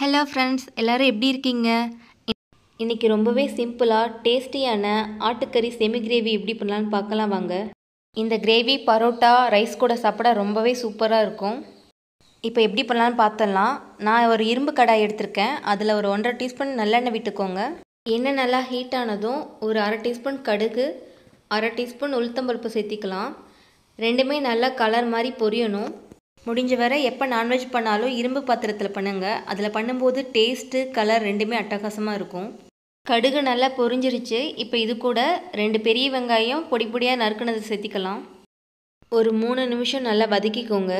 hello friends எல்லோரும் எப்படி இருக்கீங்க இன்றைக்கி ரொம்பவே சிம்பிளாக டேஸ்டியான ஆட்டுக்கறி செமி கிரேவி எப்படி பண்ணலான்னு பார்க்கலாம் வாங்க இந்த கிரேவி பரோட்டா ரைஸ் கூட சாப்பிட ரொம்பவே சூப்பராக இருக்கும் இப்போ எப்படி பண்ணலான்னு பார்த்துடலாம் நான் ஒரு இரும்பு கடாய் எடுத்திருக்கேன் அதில் ஒரு ஒன்றரை டீஸ்பூன் நல்லெண்ணெய் விட்டுக்கோங்க எண்ணெய் நல்லா ஹீட் ஆனதும் ஒரு அரை டீஸ்பூன் கடுகு அரை டீஸ்பூன் உளுத்தம்பருப்பு சேர்த்திக்கலாம் ரெண்டுமே நல்லா கலர் மாதிரி பொரியணும் முடிஞ்ச வரை எப்போ நான்வெஜ் பண்ணாலும் இரும்பு பாத்திரத்தில் பண்ணுங்கள் அதில் பண்ணும்போது டேஸ்ட்டு கலர் ரெண்டுமே அட்டகாசமாக இருக்கும் கடுகு நல்லா பொறிஞ்சிருச்சு இப்போ இது கூட ரெண்டு பெரிய வெங்காயம் பொடி பொடியாக நறுக்குனதை சேர்த்திக்கலாம் ஒரு மூணு நிமிஷம் நல்லா வதக்கிக்கோங்க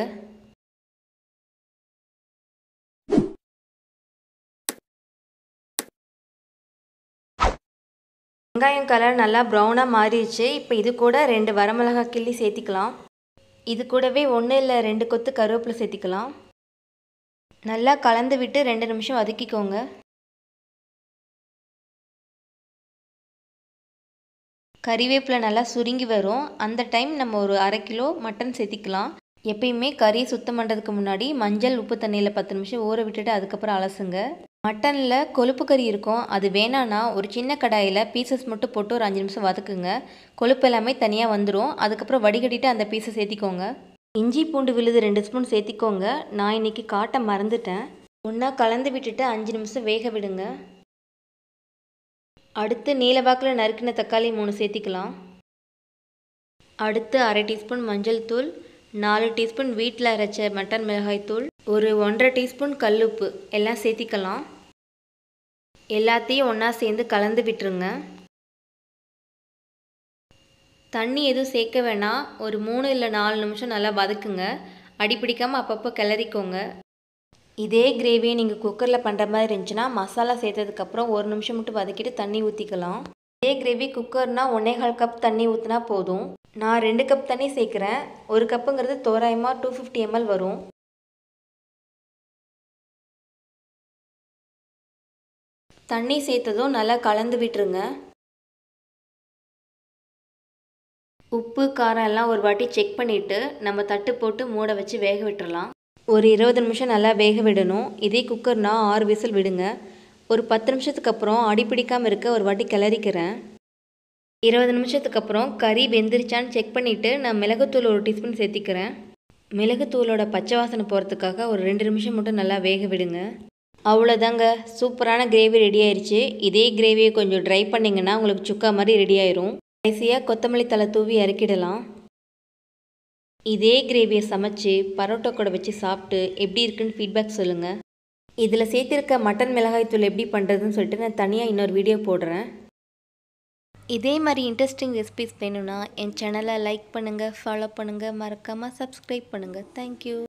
வெங்காயம் கலர் நல்லா ப்ரௌனாக மாறிடுச்சு இப்போ இது கூட ரெண்டு வரமிளகா கிள்ளி சேர்த்திக்கலாம் இது கூடவே ஒன்று இல்லை ரெண்டு கொத்து கருவேப்பிலை சேர்த்திக்கலாம் நல்லா கலந்து விட்டு ரெண்டு நிமிஷம் வதக்கிக்கோங்க கறிவேப்பிலை நல்லா சுருங்கி வரும் அந்த டைம் நம்ம ஒரு அரை கிலோ மட்டன் சேர்த்திக்கலாம் எப்பயுமே கறியை சுத்தம் பண்ணுறதுக்கு முன்னாடி மஞ்சள் உப்பு தண்ணியில் பத்து நிமிஷம் ஊற விட்டுட்டு அதுக்கப்புறம் அலசுங்க மட்டனில் கொழுப்பு கறி இருக்கும் அது வேணான்னா ஒரு சின்ன கடாயில் பீசஸ் மட்டும் போட்டு ஒரு அஞ்சு நிமிஷம் வதக்குங்க கொழுப்பு எல்லாமே தனியாக வந்துடும் அதுக்கப்புறம் வடிகட்டிட்டு அந்த பீஸை சேர்த்திக்கோங்க இஞ்சி பூண்டு விழுது ரெண்டு ஸ்பூன் சேர்த்திக்கோங்க நான் இன்றைக்கி காட்ட மறந்துட்டேன் ஒன்றா கலந்து விட்டுட்டு அஞ்சு நிமிஷம் வேக விடுங்க அடுத்து நீலவாக்கில் நறுக்கின தக்காளி மூணு சேர்த்திக்கலாம் அடுத்து அரை டீஸ்பூன் மஞ்சள் தூள் நாலு டீஸ்பூன் வீட்டில் அரைச்ச மட்டன் மிளகாய் தூள் ஒரு ஒன்றரை டீஸ்பூன் கல்லுப்பு எல்லாம் சேர்த்திக்கலாம் எல்லாத்தையும் ஒன்றா சேர்ந்து கலந்து விட்டுருங்க தண்ணி எதுவும் சேர்க்க வேணாம் ஒரு மூணு இல்லை நாலு நிமிஷம் நல்லா வதக்குங்க அடிப்பிடிக்காமல் அப்பப்போ கிளறிக்கோங்க இதே கிரேவியை நீங்கள் குக்கரில் பண்ணுற மாதிரி இருந்துச்சுன்னா மசாலா சேர்த்ததுக்கப்புறம் ஒரு நிமிஷம் மட்டும் வதக்கிட்டு தண்ணி ஊற்றிக்கலாம் இதே கிரேவி குக்கர்னால் ஒன்றே கால் கப் தண்ணி ஊற்றினா போதும் நான் ரெண்டு கப் தண்ணி சேர்க்குறேன் ஒரு கப்புங்கிறது தோராயமாக டூ ஃபிஃப்டி எம்எல் வரும் தண்ணி சேர்த்ததும் நல்லா கலந்து விட்டுருங்க உப்பு காரம் எல்லாம் ஒரு வாட்டி செக் பண்ணிவிட்டு நம்ம தட்டு போட்டு மூட வச்சு வேக விட்டுறலாம் ஒரு இருபது நிமிஷம் நல்லா வேக விடணும் இதே குக்கர்னால் ஆறு விசில் விடுங்க ஒரு பத்து நிமிஷத்துக்கு அப்புறம் அடிப்பிடிக்காமல் இருக்க ஒரு வாட்டி கிளறிக்கிறேன் இருபது நிமிஷத்துக்கு அப்புறம் கறி வெந்துருச்சான்னு செக் பண்ணிவிட்டு நான் மிளகுத்தூள் ஒரு டீஸ்பூன் சேர்த்திக்கிறேன் மிளகுத்தூளோட பச்சை வாசனை போகிறதுக்காக ஒரு ரெண்டு நிமிஷம் மட்டும் நல்லா வேக விடுங்க அவ்வளோதாங்க சூப்பரான கிரேவி ரெடி ஆயிடுச்சு இதே கிரேவியை கொஞ்சம் ட்ரை பண்ணிங்கன்னா உங்களுக்கு சுக்கா மாதிரி ரெடி ஆயிரும் கடைசியாக கொத்தமல்லி தலை தூவி இறக்கிடலாம் இதே கிரேவியை சமைச்சு பரோட்டா கூட வச்சு சாப்பிட்டு எப்படி இருக்குன்னு ஃபீட்பேக் சொல்லுங்கள் இதில் சேர்த்துருக்க மட்டன் மிளகாய் தூள் எப்படி பண்ணுறதுன்னு சொல்லிட்டு நான் தனியாக இன்னொரு வீடியோ போடுறேன் இதே மாதிரி இன்ட்ரெஸ்டிங் ரெசிபிஸ் வேணும்னா என் சேனலை லைக் பண்ணுங்கள் ஃபாலோ பண்ணுங்கள் மறக்காமல் சப்ஸ்கிரைப் பண்ணுங்கள் தேங்க்யூ